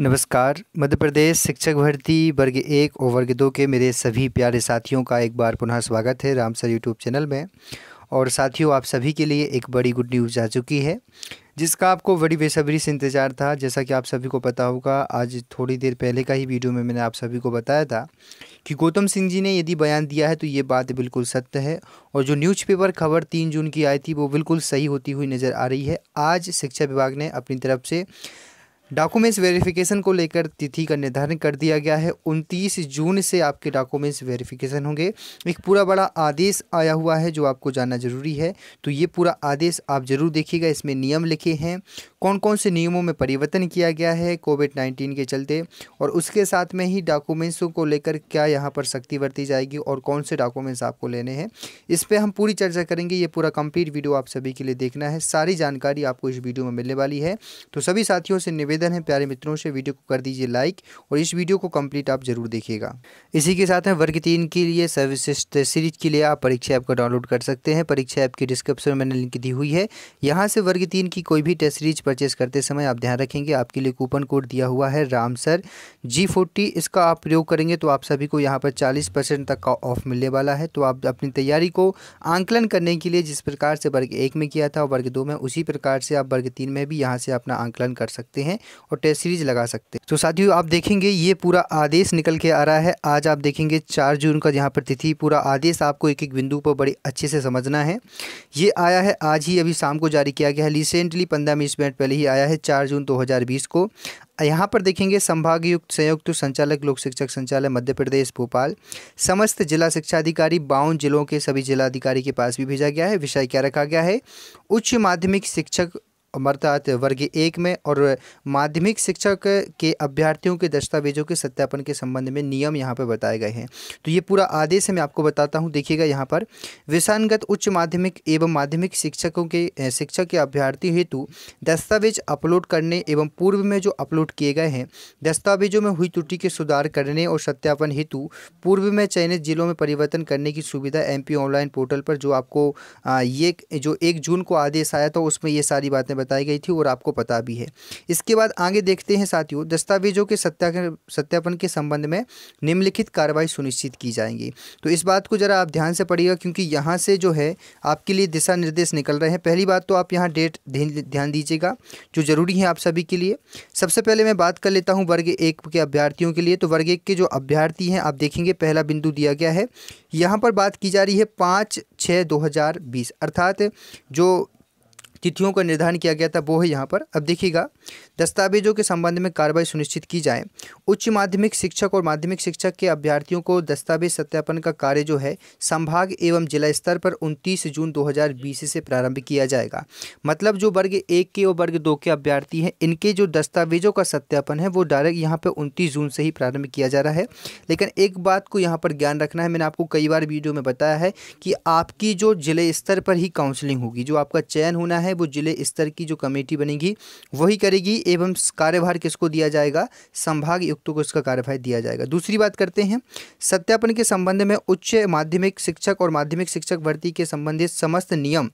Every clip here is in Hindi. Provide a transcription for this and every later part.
नमस्कार मध्य प्रदेश शिक्षक भर्ती वर्ग एक और वर्ग दो के मेरे सभी प्यारे साथियों का एक बार पुनः स्वागत है रामसर यूट्यूब चैनल में और साथियों आप सभी के लिए एक बड़ी गुड न्यूज़ आ चुकी है जिसका आपको बड़ी बेसब्री से इंतज़ार था जैसा कि आप सभी को पता होगा आज थोड़ी देर पहले का ही वीडियो में मैंने आप सभी को बताया था कि गौतम सिंह जी ने यदि बयान दिया है तो ये बात बिल्कुल सत्य है और जो न्यूज़पेपर खबर तीन जून की आई थी वो बिल्कुल सही होती हुई नज़र आ रही है आज शिक्षा विभाग ने अपनी तरफ से डॉक्यूमेंट्स वेरिफिकेशन को लेकर तिथि का निर्धारण कर दिया गया है 29 जून से आपके डॉक्यूमेंट्स वेरिफिकेशन होंगे एक पूरा बड़ा आदेश आया हुआ है जो आपको जानना जरूरी है तो ये पूरा आदेश आप जरूर देखिएगा इसमें नियम लिखे हैं कौन कौन से नियमों में परिवर्तन किया गया है कोविड नाइन्टीन के चलते और उसके साथ में ही डॉक्यूमेंट्सों को लेकर क्या यहाँ पर सख्ती बरती जाएगी और कौन से डॉक्यूमेंट्स आपको लेने हैं इस पर हम पूरी चर्चा करेंगे ये पूरा कंप्लीट वीडियो आप सभी के लिए देखना है सारी जानकारी आपको इस वीडियो में मिलने वाली है तो सभी साथियों से निवेदन निवेदन है प्यारे मित्रों से वीडियो को कर दीजिए लाइक और इस वीडियो को कंप्लीट आप जरूर देखिएगा इसी के साथ में वर्ग तीन के लिए सर्विसिस्ट सीरीज के लिए आप परीक्षा ऐप को डाउनलोड कर सकते हैं परीक्षा ऐप की डिस्क्रिप्शन में लिंक दी हुई है यहाँ से वर्ग तीन की कोई भी टेस्ट सीरीज परचेज करते समय आप ध्यान रखेंगे आपके लिए कूपन कोड दिया हुआ है राम सर जी इसका आप प्रयोग करेंगे तो आप सभी को यहाँ पर चालीस तक का ऑफ मिलने वाला है तो आप अपनी तैयारी को आंकलन करने के लिए जिस प्रकार से वर्ग एक में किया था वर्ग दो में उसी प्रकार से आप वर्ग तीन में भी यहाँ से अपना आंकलन कर सकते हैं और टेस्ट सीरीज लगा सकते हैं तो साथियों आप देखेंगे ये पूरा आदेश निकल के आ रहा है आज आप देखेंगे चार जून का यहाँ पर तिथि पूरा आदेश आपको एक एक बिंदु पर बड़े अच्छे से समझना है ये आया है आज ही अभी शाम को जारी किया गया है रिसेंटली पंद्रह बीस मिनट पहले ही आया है चार जून दो को यहाँ पर देखेंगे संभागयुक्त संयुक्त संचालक लोक शिक्षक संचालय मध्य प्रदेश भोपाल समस्त जिला शिक्षा अधिकारी बावन जिलों के सभी जिलाधिकारी के पास भी भेजा गया है विषय क्या रखा गया है उच्च माध्यमिक शिक्षक अर्थात वर्ग एक में और माध्यमिक शिक्षक के अभ्यर्थियों के दस्तावेजों के सत्यापन के संबंध में नियम यहाँ पर बताए गए हैं तो ये पूरा आदेश मैं आपको बताता हूँ देखिएगा यहाँ पर विषानगत उच्च माध्यमिक एवं माध्यमिक शिक्षकों के शिक्षक के अभ्यर्थी हेतु दस्तावेज अपलोड करने एवं पूर्व में जो अपलोड किए गए हैं दस्तावेजों में हुई त्रुटि के सुधार करने और सत्यापन हेतु पूर्व में चयनित जिलों में परिवर्तन करने की सुविधा एम ऑनलाइन पोर्टल पर जो आपको ये जो एक जून को आदेश आया था उसमें ये सारी बातें बताई गई थी और आपको पता भी है इसके बाद आगे देखते हैं साथियों दस्तावेजों के सत्यापन के संबंध में निम्नलिखित कार्रवाई सुनिश्चित की जाएंगी तो इस बात को ज़रा आप ध्यान से पढ़िएगा क्योंकि यहाँ से जो है आपके लिए दिशा निर्देश निकल रहे हैं पहली बात तो आप यहाँ डेट ध्यान दीजिएगा जो ज़रूरी है आप सभी के लिए सबसे पहले मैं बात कर लेता हूँ वर्ग एक के अभ्यार्थियों के लिए तो वर्ग एक के जो अभ्यर्थी हैं आप देखेंगे पहला बिंदु दिया गया है यहाँ पर बात की जा रही है पाँच छः दो हज़ार बीस अर्थात जो तिथियों का निर्धारण किया गया था वो है यहाँ पर अब देखिएगा दस्तावेजों के संबंध में कार्रवाई सुनिश्चित की जाए उच्च माध्यमिक शिक्षक और माध्यमिक शिक्षक के अभ्यर्थियों को दस्तावेज सत्यापन का कार्य जो है संभाग एवं जिला स्तर पर उनतीस जून दो से प्रारंभ किया जाएगा मतलब जो वर्ग एक के और वर्ग दो के अभ्यर्थी हैं इनके जो दस्तावेजों का सत्यापन है वो डायरेक्ट यहाँ पर उनतीस जून से ही प्रारंभ किया जा रहा है लेकिन एक बात को यहाँ पर ज्ञान रखना है मैंने आपको कई बार वीडियो में बताया है कि आपकी जो जिले स्तर पर ही काउंसलिंग होगी जो आपका चयन होना है है वो जिले स्तर की जो कमेटी बनेगी वही करेगी एवं कार्यभार किसको दिया जाएगा संभाग युक्तों को इसका कार्यभार दिया जाएगा दूसरी बात करते हैं सत्यापन के संबंध में उच्च माध्यमिक शिक्षक और माध्यमिक शिक्षक भर्ती के संबंधित समस्त नियम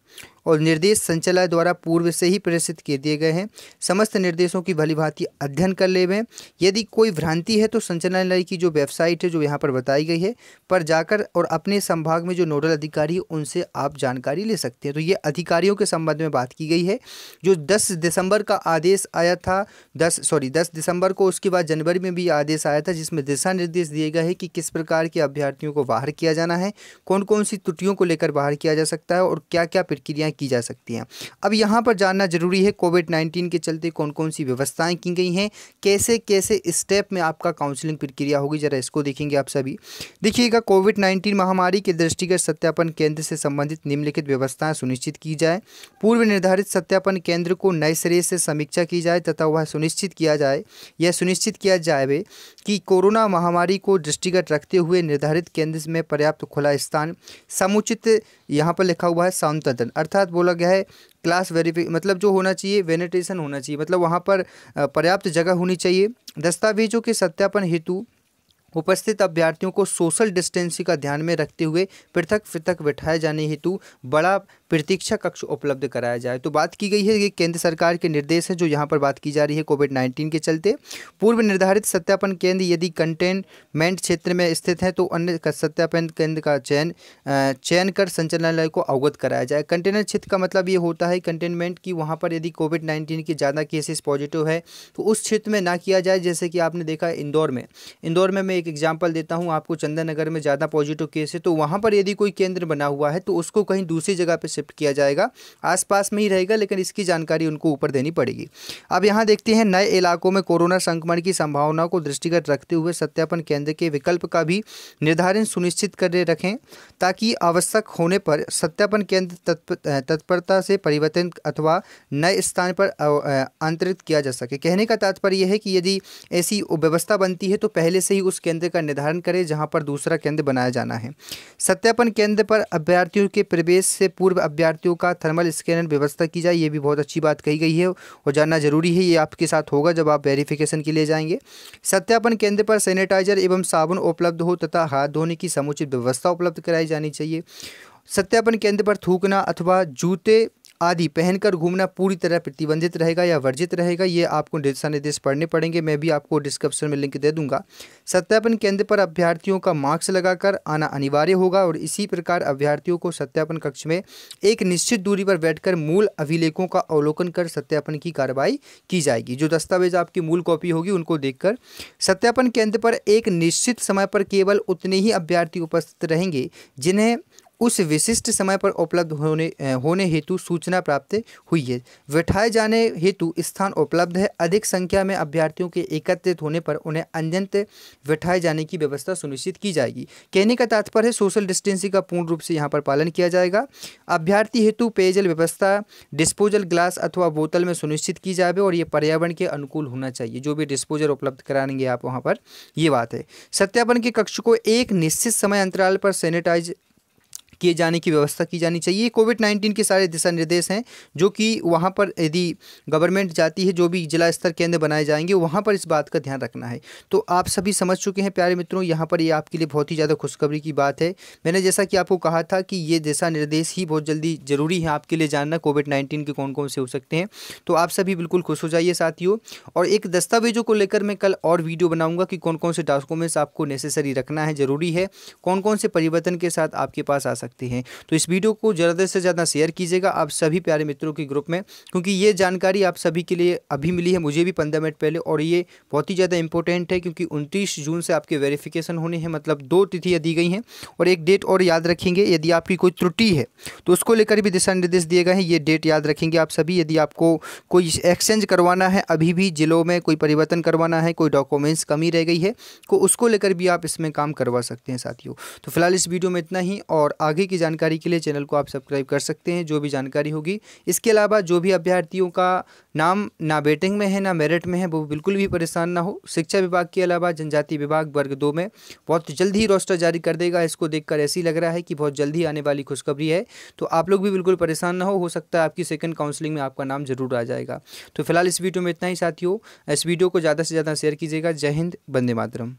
और निर्देश संचालय द्वारा पूर्व से ही प्रेषित किए दिए गए हैं समस्त निर्देशों की भलीभांति अध्ययन कर ले हुए यदि कोई भ्रांति है तो संचालनालय की जो वेबसाइट है जो यहाँ पर बताई गई है पर जाकर और अपने संभाग में जो नोडल अधिकारी उनसे आप जानकारी ले सकते हैं तो ये अधिकारियों के संबंध में बात की गई है जो दस दिसंबर का आदेश आया था दस सॉरी दस दिसंबर को उसके बाद जनवरी में भी आदेश आया था जिसमें दिशा निर्देश दिए गए हैं कि किस प्रकार के अभ्यर्थियों को बाहर किया जाना है कौन कौन सी त्रुटियों को लेकर बाहर किया जा सकता है और क्या क्या प्रक्रिया की जा सकती हैं अब यहाँ पर जानना जरूरी है कोविड नाइन्टीन के चलते कौन कौन सी व्यवस्थाएँ की गई हैं कैसे कैसे स्टेप में आपका काउंसलिंग प्रक्रिया होगी जरा इसको देखेंगे आप सभी देखिएगा कोविड नाइन्टीन महामारी के दृष्टिगत सत्यापन केंद्र से संबंधित निम्नलिखित व्यवस्थाएं सुनिश्चित की जाए पूर्व निर्धारित सत्यापन केंद्र को नए सिरे से समीक्षा की जाए तथा वह सुनिश्चित किया जाए यह सुनिश्चित किया जाए कि कोरोना महामारी को दृष्टिगत रखते हुए निर्धारित केंद्र में पर्याप्त खुला स्थान समुचित यहाँ पर लिखा हुआ है सांतन अर्थात साथ बोला गया है क्लास वेरीफिक मतलब जो होना चाहिए वेनेटेशन होना चाहिए मतलब वहाँ पर पर्याप्त जगह होनी चाहिए दस्तावेजों के सत्यापन हेतु उपस्थित अभ्यर्थियों को सोशल डिस्टेंसिंग का ध्यान में रखते हुए पृथक पृथक बैठाए जाने हेतु बड़ा प्रतीक्षा कक्ष उपलब्ध कराया जाए तो बात की गई है ये केंद्र सरकार के निर्देश है जो यहाँ पर बात की जा रही है कोविड नाइन्टीन के चलते पूर्व निर्धारित सत्यापन केंद्र यदि कंटेनमेंट क्षेत्र में स्थित है तो अन्य सत्यापन केंद्र का चयन चयन कर संचालनालय को अवगत कराया जाए कंटेनर क्षेत्र का मतलब ये होता है कंटेनमेंट की वहाँ पर यदि कोविड नाइन्टीन के ज़्यादा केसेस पॉजिटिव है तो उस क्षेत्र में ना किया जाए जैसे कि आपने देखा इंदौर में इंदौर में एक एग्जाम्पल देता हूँ आपको चंदन नगर में ज़्यादा पॉजिटिव केस है तो वहाँ पर यदि कोई केंद्र बना हुआ है तो उसको कहीं दूसरी जगह पर शिफ्ट किया जाएगा आसपास में ही रहेगा लेकिन इसकी जानकारी उनको ऊपर देनी पड़ेगी अब यहाँ देखते हैं नए इलाकों में कोरोना संक्रमण की संभावना को दृष्टिगत रखते हुए सत्यापन केंद्र के विकल्प का भी निर्धारण सुनिश्चित कर रखें ताकि आवश्यक होने पर सत्यापन केंद्र तत्परता से परिवर्तन अथवा नए स्थान पर अंतरित किया जा सके कहने का तात्पर्य यह है कि यदि ऐसी व्यवस्था बनती है तो पहले से ही उस केंद्र का निर्धारण करें जहां पर दूसरा केंद्र बनाया जाना है सत्यापन केंद्र पर अभ्यर्थियों के प्रवेश से पूर्व अभ्यर्थियों का थर्मल स्कैनर व्यवस्था की जाए ये भी बहुत अच्छी बात कही गई है और जानना जरूरी है ये आपके साथ होगा जब आप वेरिफिकेशन के लिए जाएंगे सत्यापन केंद्र पर सैनिटाइजर एवं साबुन उपलब्ध हो तथा हाथ धोने की समुचित व्यवस्था उपलब्ध कराई जानी चाहिए सत्यापन केंद्र पर थूकना अथवा जूते आदि पहनकर घूमना पूरी तरह प्रतिबंधित रहेगा या वर्जित रहेगा ये आपको दिशा निर्देश पढ़ने पड़ेंगे मैं भी आपको डिस्क्रिप्शन में लिंक दे दूंगा सत्यापन केंद्र पर अभ्यर्थियों का मास्क लगाकर आना अनिवार्य होगा और इसी प्रकार अभ्यर्थियों को सत्यापन कक्ष में एक निश्चित दूरी पर बैठकर मूल अभिलेखों का अवलोकन कर सत्यापन की कार्रवाई की जाएगी जो दस्तावेज आपकी मूल कॉपी होगी उनको देखकर सत्यापन केंद्र पर एक निश्चित समय पर केवल उतने ही अभ्यर्थी उपस्थित रहेंगे जिन्हें उस विशिष्ट समय पर उपलब्ध होने होने हेतु सूचना प्राप्त हुई है बैठाए जाने हेतु स्थान उपलब्ध है अधिक संख्या में अभ्यर्थियों के एकत्रित होने पर उन्हें अन्यंत बैठाए जाने की व्यवस्था सुनिश्चित की जाएगी कहने का तात्पर्य है सोशल डिस्टेंसिंग का पूर्ण रूप से यहाँ पर पालन किया जाएगा अभ्यर्थी हेतु पेयजल व्यवस्था डिस्पोजल ग्लास अथवा बोतल में सुनिश्चित की जाए और ये पर्यावरण के अनुकूल होना चाहिए जो भी डिस्पोजल उपलब्ध कराएंगे आप वहाँ पर ये बात है सत्यापन के कक्ष को एक निश्चित समय अंतराल पर सैनिटाइज किए जाने की व्यवस्था की जानी चाहिए ये कोविड नाइन्टीन के सारे दिशा निर्देश हैं जो कि वहाँ पर यदि गवर्नमेंट जाती है जो भी जिला स्तर केंद्र बनाए जाएंगे वहाँ पर इस बात का ध्यान रखना है तो आप सभी समझ चुके हैं प्यारे मित्रों यहाँ पर ये आपके लिए बहुत ही ज़्यादा खुशखबरी की बात है मैंने जैसा कि आपको कहा था कि ये दिशा निर्देश ही बहुत जल्दी ज़रूरी है आपके लिए जानना कोविड नाइन्टीन के कौन कौन से हो सकते हैं तो आप सभी बिल्कुल खुश हो जाइए साथियों और एक दस्तावेजों को लेकर मैं कल और वीडियो बनाऊँगा कि कौन कौन से डॉक्यूमेंट्स आपको नेसेसरी रखना है ज़रूरी है कौन कौन से परिवर्तन के साथ आपके पास आ सकते सकते हैं तो इस वीडियो को ज़्यादा से ज़्यादा शेयर कीजिएगा आप सभी प्यारे मित्रों के ग्रुप में क्योंकि ये जानकारी आप सभी के लिए अभी मिली है मुझे भी पंद्रह मिनट पहले और ये बहुत ही ज़्यादा इंपॉर्टेंट है क्योंकि उनतीस जून से आपके वेरिफिकेशन होने हैं मतलब दो तिथियाँ दी गई हैं और एक डेट और याद रखेंगे यदि आपकी कोई त्रुटि है तो उसको लेकर भी दिशा निर्देश दिए गए हैं ये डेट याद रखेंगे आप सभी यदि आपको कोई एक्सचेंज करवाना है अभी भी ज़िलों में कोई परिवर्तन करवाना है कोई डॉक्यूमेंट्स कमी रह गई है को तो उसको लेकर भी आप इसमें काम करवा सकते हैं साथियों तो फिलहाल इस वीडियो में इतना ही और आगे आगे की जानकारी के लिए चैनल को आप सब्सक्राइब कर सकते हैं जो भी जानकारी होगी इसके अलावा जो भी अभ्यर्थियों का नाम ना बेटिंग में है ना मेरिट में है वो बिल्कुल भी परेशान ना हो शिक्षा विभाग के अलावा जनजाति विभाग वर्ग दो में बहुत जल्द ही रोस्टर जारी कर देगा इसको देखकर ऐसी लग रहा है कि बहुत जल्द ही आने वाली खुशखबरी है तो आप लोग भी बिल्कुल परेशान ना हो हो सकता है आपकी सेकंड काउंसलिंग में आपका नाम जरूर आ जाएगा तो फिलहाल इस वीडियो में इतना ही साथियों इस वीडियो को ज़्यादा से ज़्यादा शेयर कीजिएगा जय हिंद बंदे मातरम